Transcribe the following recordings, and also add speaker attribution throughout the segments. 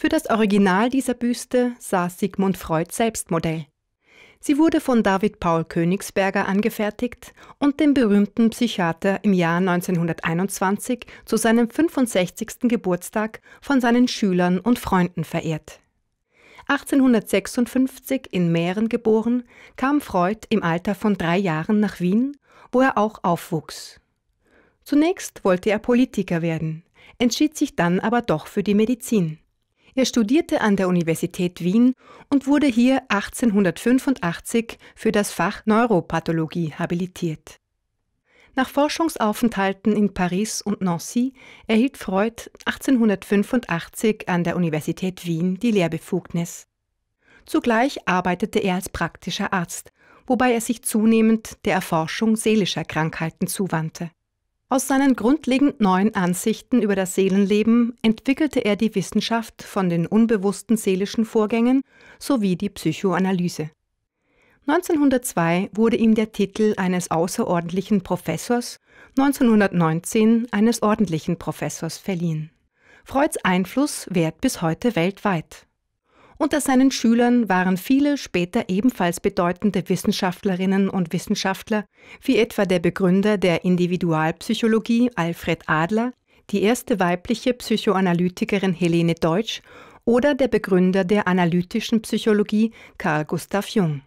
Speaker 1: Für das Original dieser Büste saß Sigmund Freud selbst Modell. Sie wurde von David Paul Königsberger angefertigt und dem berühmten Psychiater im Jahr 1921 zu seinem 65. Geburtstag von seinen Schülern und Freunden verehrt. 1856 in Mähren geboren, kam Freud im Alter von drei Jahren nach Wien, wo er auch aufwuchs. Zunächst wollte er Politiker werden, entschied sich dann aber doch für die Medizin. Er studierte an der Universität Wien und wurde hier 1885 für das Fach Neuropathologie habilitiert. Nach Forschungsaufenthalten in Paris und Nancy erhielt Freud 1885 an der Universität Wien die Lehrbefugnis. Zugleich arbeitete er als praktischer Arzt, wobei er sich zunehmend der Erforschung seelischer Krankheiten zuwandte. Aus seinen grundlegend neuen Ansichten über das Seelenleben entwickelte er die Wissenschaft von den unbewussten seelischen Vorgängen sowie die Psychoanalyse. 1902 wurde ihm der Titel eines außerordentlichen Professors, 1919 eines ordentlichen Professors verliehen. Freuds Einfluss währt bis heute weltweit. Unter seinen Schülern waren viele später ebenfalls bedeutende Wissenschaftlerinnen und Wissenschaftler, wie etwa der Begründer der Individualpsychologie Alfred Adler, die erste weibliche Psychoanalytikerin Helene Deutsch oder der Begründer der analytischen Psychologie Carl Gustav Jung.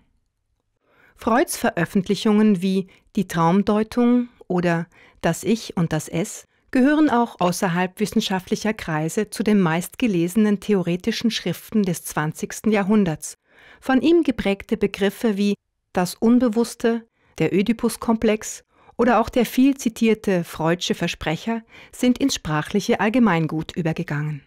Speaker 1: Freuds Veröffentlichungen wie Die Traumdeutung oder Das Ich und das Es gehören auch außerhalb wissenschaftlicher Kreise zu den meistgelesenen theoretischen Schriften des 20. Jahrhunderts. Von ihm geprägte Begriffe wie das Unbewusste, der Ödipus-Komplex oder auch der viel zitierte Freudsche Versprecher sind ins sprachliche Allgemeingut übergegangen.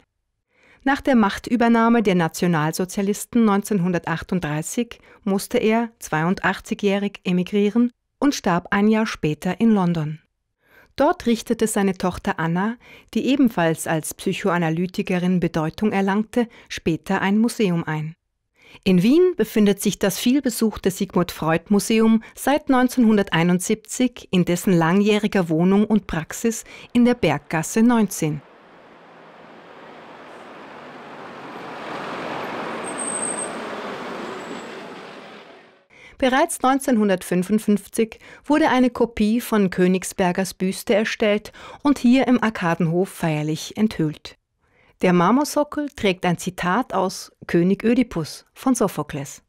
Speaker 1: Nach der Machtübernahme der Nationalsozialisten 1938 musste er, 82-jährig, emigrieren und starb ein Jahr später in London. Dort richtete seine Tochter Anna, die ebenfalls als Psychoanalytikerin Bedeutung erlangte, später ein Museum ein. In Wien befindet sich das vielbesuchte Sigmund Freud Museum seit 1971 in dessen langjähriger Wohnung und Praxis in der Berggasse 19. Bereits 1955 wurde eine Kopie von Königsbergers Büste erstellt und hier im Arkadenhof feierlich enthüllt. Der Marmorsockel trägt ein Zitat aus König Ödipus von Sophokles.